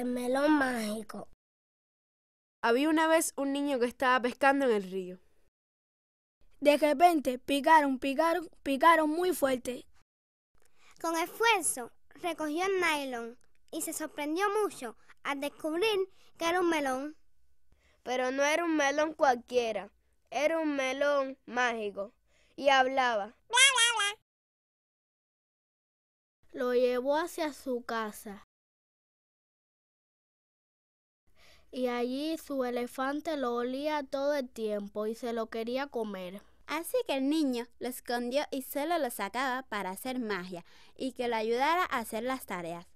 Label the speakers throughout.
Speaker 1: El melón mágico. Había una vez un niño que estaba pescando en el río. De repente picaron, picaron, picaron
Speaker 2: muy fuerte. Con esfuerzo recogió el nylon y se sorprendió mucho al descubrir que era un melón. Pero no era un melón cualquiera, era un melón mágico y hablaba. Lo llevó hacia su casa
Speaker 3: y allí su elefante lo olía todo el tiempo y se lo quería comer. Así que el niño lo escondió y se lo sacaba para hacer magia y que le ayudara a hacer las tareas.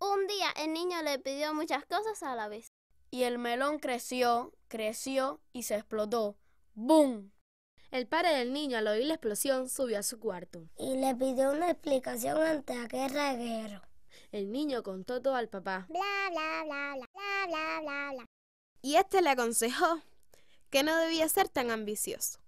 Speaker 4: Un día el niño le pidió muchas cosas a la vez. Y el melón creció, creció y se explotó. ¡Bum! El padre del niño al oír la explosión subió a su cuarto.
Speaker 5: Y le pidió una explicación ante aquel reguero. El niño contó todo al papá. Bla,
Speaker 1: bla, bla, bla, bla, bla, bla, bla.
Speaker 5: Y este le aconsejó
Speaker 1: que no debía ser tan ambicioso.